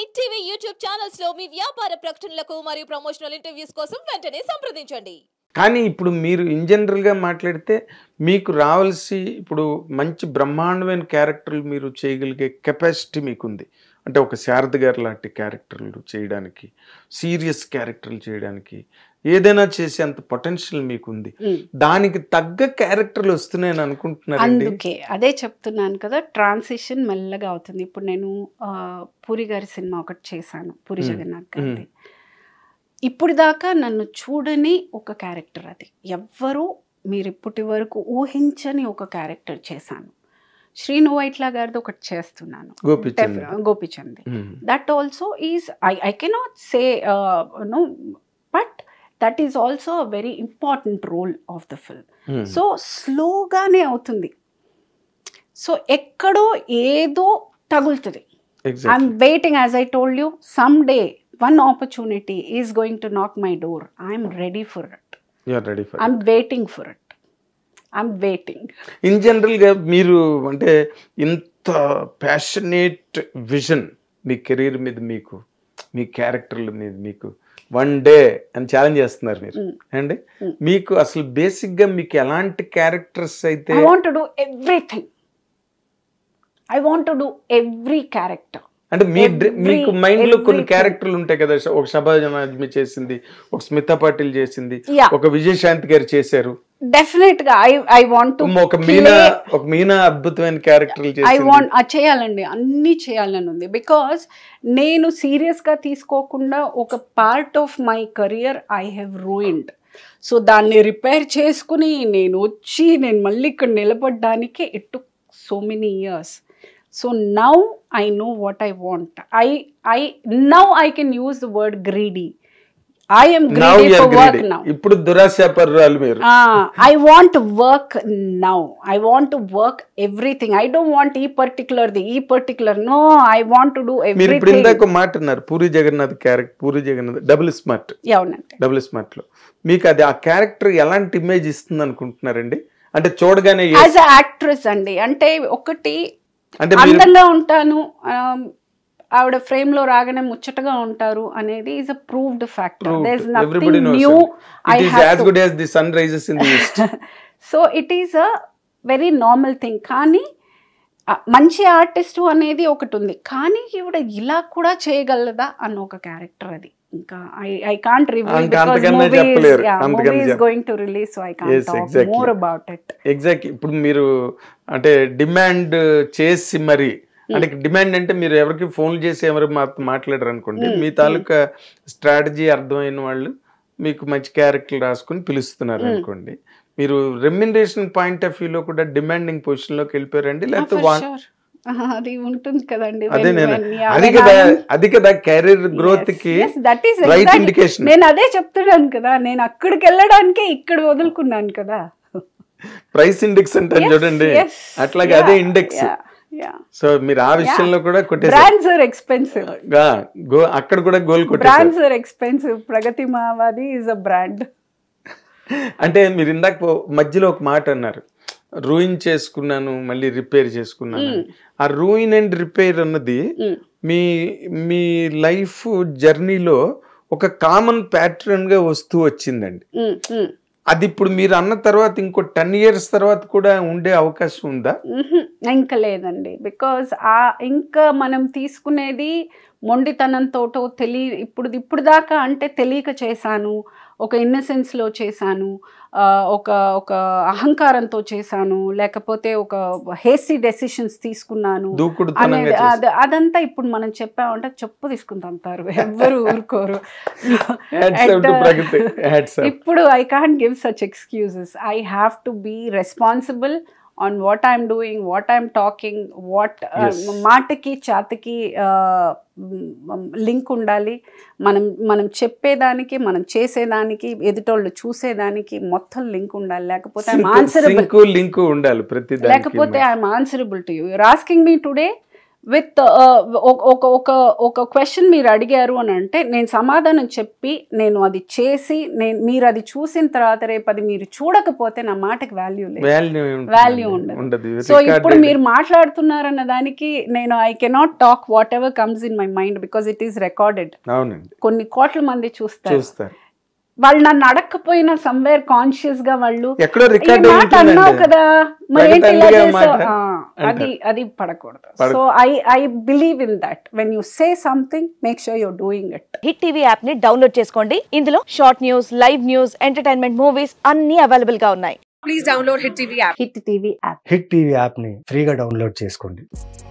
Hit TV YouTube channels లో మీ వ్యాపార ప్రకటనలకు మరియు ప్రమోషనల్ ఇంటర్వ్యూస్ కోసం వెంటనే సంప్రదించండి కానీ ఇప్పుడు మీరు ఇన్ జనరల్గా మాట్లాడితే మీకు రావాల్సి ఇప్పుడు మంచి బ్రహ్మాండమైన క్యారెక్టర్లు మీరు చేయగలిగే కెపాసిటీ మీకుంది అంటే ఒక శారద గారు లాంటి క్యారెక్టర్లు చేయడానికి సీరియస్ క్యారెక్టర్లు చేయడానికి ఏదైనా చేసేంత పొటెన్షియల్ మీకుంది దానికి తగ్గ క్యారెక్టర్లు వస్తున్నాయని అనుకుంటున్నాను అందుకే అదే చెప్తున్నాను కదా ట్రాన్సిషన్ మెల్లగా అవుతుంది ఇప్పుడు నేను పూరి గారి సినిమా ఒకటి చేశాను పూరి జగన్నాథ్ గారి ఇప్పుడు దాకా నన్ను చూడని ఒక క్యారెక్టర్ అది ఎవ్వరూ మీరు ఇప్పటి వరకు ఊహించని ఒక క్యారెక్టర్ చేశాను శ్రీను వైట్లా గారిది ఒకటి చేస్తున్నాను Gopichand that also is I I cannot say no but that is also a very important role of the film so స్లోగానే అవుతుంది సో ఎక్కడో ఏదో తగులుతుంది I'm waiting as I told you some day one opportunity is going to knock my door I'm ready for it I'm waiting for it I'm waiting in జనరల్గా మీరు అంటే ఇంత passionate vision మీ career మీద మీకు మీ క్యారెక్టర్లు మీద మీకు వన్ డే అని ఛాలెంజ్ చేస్తున్నారు మీరు అండి మీకు అసలు బేసిక్ గా మీకు ఎలాంటి క్యారెక్టర్స్ అయితే I do everything I want do every character అంటే మీ మీకు మైండ్ లో కొన్ని క్యారెక్టర్లు ఉంటాయి కదా ఒక శభాజనాజ్మి చేసింది ఒక స్మిత పాటిల్ చేసింది ఒక విజయశాంతి గారు చేశారు డెఫినెట్ గా ఐ ఐ వాంట్ ఒక మీనా ఒక మీనా అద్భుతమైన క్యారెక్టర్ ఐ వాంట్ చేయాలండి అన్ని చేయాలని ఉంది బికాస్ నేను సీరియస్ గా తీసుకోకుండా ఒక part of my career I have ruined so దాన్ని రిపేర్ చేసుకుని నేను వచ్చి నేను మళ్ళీ ఇక్కడ నిలబడడానికి it so many years so now I know what I want I I now I can use the word greedy I'm greedy ఇప్పుడు దురాశపరురాలు మీరు I want work now I want work everything I don't want ఈ particular the ఈ particular no I want to do మీరు ఇప్పుడు ఇందాక మాట Puri Jagannadh character Puri Jagannadh double smart అవునండి డబుల్ స్మార్ట్ లో మీకు అది ఆ క్యారెక్టర్ ఎలాంటి ఇమేజ్ ఇస్తుంది అనుకుంటున్నారండి అంటే చూడగానే యాజ్ యాక్ట్రెస్ అండి అంటే ఒకటి అందంగా ఉంటాను ఆవిడ ఫ్రేమ్ లో రాగానే ముచ్చటగా ఉంటారు అనేది is a proved factor so it is a very normal thing కానీ మంచి ఆర్టిస్టు అనేది ఒకటి ఉంది కానీ ఈవిడ ఇలా కూడా చేయగలదా అన్న ఒక క్యారెక్టర్ అది ఇంకా I I can't going to release I can't more about it exact ఇప్పుడు మీరు అంటే డిమాండ్ చేసి మరి అంటే డిమాండ్ అంటే మీరు ఎవరికి ఫోన్ చేసి ఎవరు మాట్లాడరు అనుకోండి మీ తాలూకా స్ట్రాటజీ అర్థమైన వాళ్ళు మీకు మంచి క్యారెక్టర్ రాసుకుని పిలుస్తున్నారు అనుకోండి మీరు రెమ్యునరేషన్ పాయింట్ ఆఫ్ వ్యూలో కూడా డిమాండింగ్ పొజిషన్ లోకి వెళ్ళిపోయారండి లేకపోతే అది ఉంటుంది కదండి అదే నేను అది కదా అది కదా కెరీర్ గ్రోత్ కి దట్ ఈస్ రైట్ ఇండికేషన్ నేను అదే చెప్తున్నాను కదా నేను అక్కడికి వెళ్ళడానికి ఇక్కడ వదులుకున్నాను కదా ప్రైస్ ఇండెక్స్ అంటే చూడండి అట్లాగే అదే ఇండెక్స్ సో మీరు ఆ విషయంలో కూడా బ్రాండ్స్ ఆర్ ఎక్స్పెన్సివ్ గో అక్కడ కూడా gold brands are expensive Pragati మావాది ఈజ్ అ బ్రాండ్ అంటే మీరు ఇందాక మధ్యలో ఒక మాట అన్నారు రూయిన్ చేసుకున్నాను మళ్ళీ రిపేర్ చేసుకున్నాను hmm. ఆ రూయిన్ అండ్ రిపేర్ అన్నది hmm. మీ మీ లైఫ్ జర్నీలో ఒక కామన్ ప్యాటర్న్ గా వస్తూ వచ్చిందండి hmm, అది ఇప్పుడు మీరు అన్న తర్వాత ఇంకో టెన్ ఇయర్స్ తర్వాత కూడా ఉండే అవకాశం ఉందా ఇంకా లేదండి బికాస్ ఆ ఇంకా మనం తీసుకునేది మొండితనంతో తెలియ ఇప్పుడు ఇప్పుడు దాకా అంటే తెలియక చేశాను ఒక ఇన్నసెన్స్లో చేశాను ఒక ఒక అహంకారంతో చేశాను లేకపోతే ఒక హేసీ డెసిషన్స్ తీసుకున్నాను అనేది అదంతా ఇప్పుడు మనం చెప్పామంటే చెప్పు తీసుకుంటారు ఎవ్వరు ఊరుకోరు uh, ఇప్పుడు I can't give such excuses I have to be responsible on what I'm doing what I'm talking what మాటకి చాతకి లింక్ ఉండాలి మనం మనం చెప్పేదానికి మనం చేసేదానికి ఎదుటోళ్ళు చూసేదానికి మొత్తం లింక్ ఉండాలి లేకపోతే ఐఎమ్ ఆన్సరబుల్ లింక్ ఉండాలి లేకపోతే I'm answerable to you asking me today with ఒక ఒక ఒక క్వశ్చన్ మీరు అడిగారు అని అంటే నేను సమాధానం చెప్పి నేను అది చేసి నేను మీరు అది చూసిన తర్వాత రేపు అది మీరు చూడకపోతే నా మాటకి వాల్యూ లేదు వాల్యూ ఉండదు సో ఇప్పుడు మీరు మాట్లాడుతున్నారన్న దానికి నేను I cannot talk whatever comes in my mind because it is recorded కొన్ని కోట్ల మంది చూస్తారు వాళ్ళు నన్ను అడగకపోయినా సమ్వేర్ కాన్షియస్ గా వాళ్ళు మాట అన్నావు కదా మరి ఏంటి అది అది పడకూడదు so I I believe in that when you say something make sure you're doing it Hit TV app ని డౌన్లోడ్ చేసుకోండి ఇందులో short news live news entertainment movies అన్ని అవైలబుల్ గా ఉన్నాయి please download Hit TV app Hit TV app Hit TV app ని ఫ్రీగా download చేసుకోండి